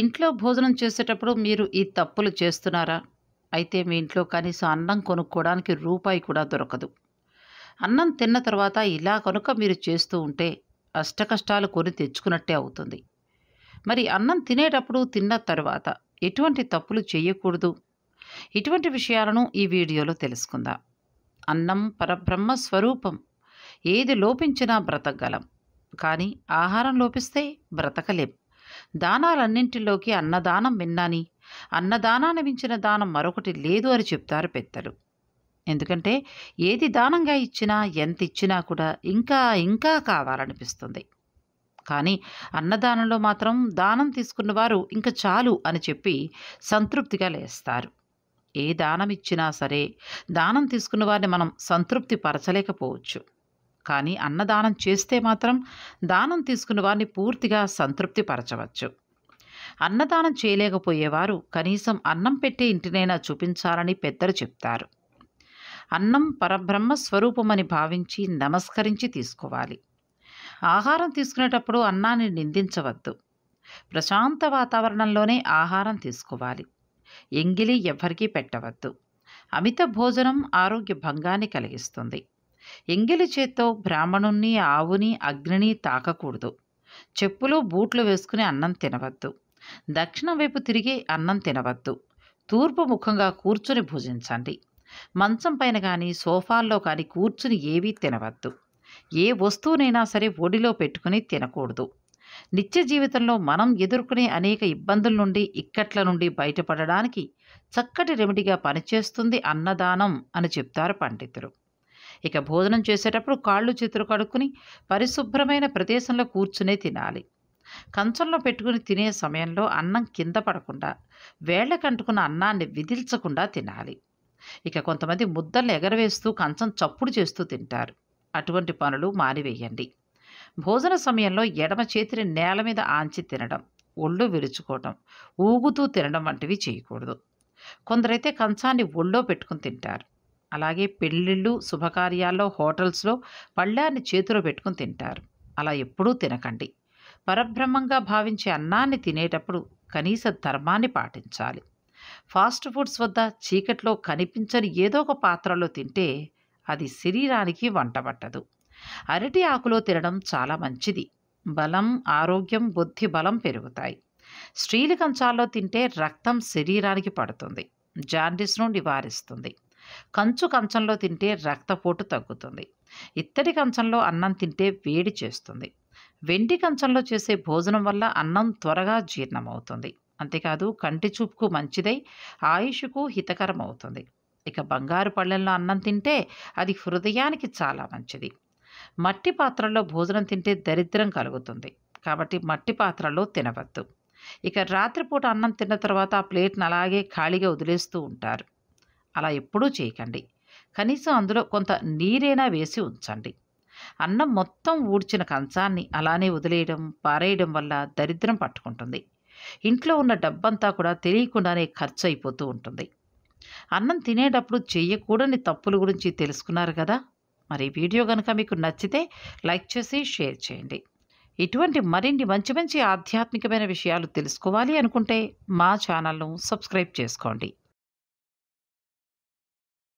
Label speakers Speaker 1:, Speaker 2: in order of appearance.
Speaker 1: ఇంట్లో భోజనం చేసేటప్పుడు మీరు ఈ తప్పులు చేస్తున్నారా అయితే మీ ఇంట్లో కనీసం అన్నం కొనుక్కోవడానికి రూపాయి కూడా దొరకదు అన్నం తిన్న తర్వాత ఇలా కనుక మీరు చేస్తూ ఉంటే అష్టకష్టాలు కొని తెచ్చుకున్నట్టే అవుతుంది మరి అన్నం తినేటప్పుడు తిన్న తర్వాత ఎటువంటి తప్పులు చేయకూడదు ఇటువంటి విషయాలను ఈ వీడియోలో తెలుసుకుందాం అన్నం పరబ్రహ్మ స్వరూపం ఏది లోపించినా బ్రతకగలం కానీ ఆహారం లోపిస్తే బ్రతకలేం దానాలన్నింటిలోకి అన్నదానం విన్నాని అన్నదానాన్ని మించిన దానం మరొకటి లేదు అని చెప్తారు పెద్దలు ఎందుకంటే ఏది దానంగా ఇచ్చినా ఎంత ఇచ్చినా కూడా ఇంకా ఇంకా కావాలనిపిస్తుంది కానీ అన్నదానంలో మాత్రం దానం తీసుకున్నవారు ఇంకా చాలు అని చెప్పి సంతృప్తిగా లేస్తారు ఏ దానం ఇచ్చినా సరే దానం తీసుకున్న వారిని మనం సంతృప్తి పరచలేకపోవచ్చు కానీ అన్నదానం చేస్తే మాత్రం దానం తీసుకున్న వారిని పూర్తిగా సంతృప్తిపరచవచ్చు అన్నదానం చేయలేకపోయేవారు కనీసం అన్నం పెట్టే ఇంటినైనా చూపించాలని పెద్దలు చెప్తారు అన్నం పరబ్రహ్మ స్వరూపమని భావించి నమస్కరించి తీసుకోవాలి ఆహారం తీసుకునేటప్పుడు అన్నాన్ని నిందించవద్దు ప్రశాంత వాతావరణంలోనే ఆహారం తీసుకోవాలి ఎంగిలి ఎవ్వరికీ పెట్టవద్దు అమిత భోజనం ఆరోగ్య భంగాన్ని కలిగిస్తుంది ఎంగిలి చేత్తో బ్రాహ్మణుణ్ణి ఆవుని అగ్నిని తాకకూడదు చెప్పులు బూట్లు వేసుకుని అన్నం తినవద్దు దక్షిణం వైపు తిరిగి అన్నం తినవద్దు తూర్పు ముఖంగా కూర్చుని భుజించండి మంచం పైన కానీ సోఫాల్లో కానీ కూర్చుని ఏవీ తినవద్దు ఏ వస్తువునైనా సరే ఒడిలో పెట్టుకుని తినకూడదు నిత్య జీవితంలో మనం ఎదుర్కొనే అనేక ఇబ్బందుల నుండి ఇక్కట్ల నుండి బయటపడడానికి చక్కటి రెమిడిగా పనిచేస్తుంది అన్నదానం అని చెప్తారు పండితులు ఇక భోజనం చేసేటప్పుడు కాళ్ళు చేతులు కడుక్కుని పరిశుభ్రమైన ప్రదేశంలో కూర్చునే తినాలి కంచంలో పెట్టుకుని తినే సమయంలో అన్నం కింద పడకుండా కంటుకున్న అన్నాన్ని విధిల్చకుండా తినాలి ఇక కొంతమంది ముద్దలు ఎగరవేస్తూ కంచం చప్పుడు చేస్తూ తింటారు అటువంటి పనులు మానివేయండి భోజన సమయంలో ఎడమ చేతిని నేల మీద ఆంచి తినడం ఒళ్ళు విరుచుకోవడం ఊగుతూ తినడం వంటివి చేయకూడదు కొందరైతే కంచాన్ని ఒళ్ళో పెట్టుకుని తింటారు అలాగే పెళ్ళిళ్ళు శుభకార్యాల్లో హోటల్స్లో పళ్ళాన్ని చేతిలో పెట్టుకుని తింటారు అలా ఎప్పుడూ తినకండి పరబ్రహ్మంగా భావించే అన్నాన్ని తినేటప్పుడు కనీస ధర్మాన్ని పాటించాలి ఫాస్ట్ ఫుడ్స్ వద్ద చీకట్లో కనిపించని ఏదో ఒక పాత్రలో తింటే అది శరీరానికి వంటబట్టదు అరటి ఆకులో తినడం చాలా మంచిది బలం ఆరోగ్యం బుద్ధి బలం పెరుగుతాయి స్త్రీలు కంచాల్లో తింటే రక్తం శరీరానికి పడుతుంది జాండిస్ను నివారిస్తుంది కంచు కంచంలో తింటే రక్తపోటు తగ్గుతుంది ఇత్తడి కంచంలో అన్నం తింటే వేడి చేస్తుంది వెండి కంచంలో చేసే భోజనం వల్ల అన్నం త్వరగా జీర్ణమవుతుంది అంతేకాదు కంటి చూపుకు మంచిదై ఆయుష్కు హితకరం అవుతుంది ఇక బంగారు పళ్ళెల్లో అన్నం తింటే అది హృదయానికి చాలా మంచిది మట్టి పాత్రల్లో భోజనం తింటే దరిద్రం కలుగుతుంది కాబట్టి మట్టి పాత్రలో తినవద్దు ఇక రాత్రిపూట అన్నం తిన్న తర్వాత ఆ ప్లేట్ను అలాగే ఖాళీగా వదిలేస్తూ ఉంటారు అలా ఎప్పుడూ చేయకండి కనీసం అందులో కొంత నీరైనా వేసి ఉంచండి అన్నం మొత్తం ఊడ్చిన కంచాన్ని అలానే వదిలేయడం పారేయడం వల్ల దరిద్రం పట్టుకుంటుంది ఇంట్లో ఉన్న డబ్బంతా కూడా తెలియకుండానే ఖర్చు అయిపోతూ ఉంటుంది అన్నం తినేటప్పుడు చేయకూడని తప్పుల గురించి తెలుసుకున్నారు కదా మరి వీడియో కనుక మీకు నచ్చితే లైక్ చేసి షేర్ చేయండి ఇటువంటి మరిన్ని మంచి మంచి ఆధ్యాత్మికమైన విషయాలు తెలుసుకోవాలి అనుకుంటే మా ఛానల్ను సబ్స్క్రైబ్ చేసుకోండి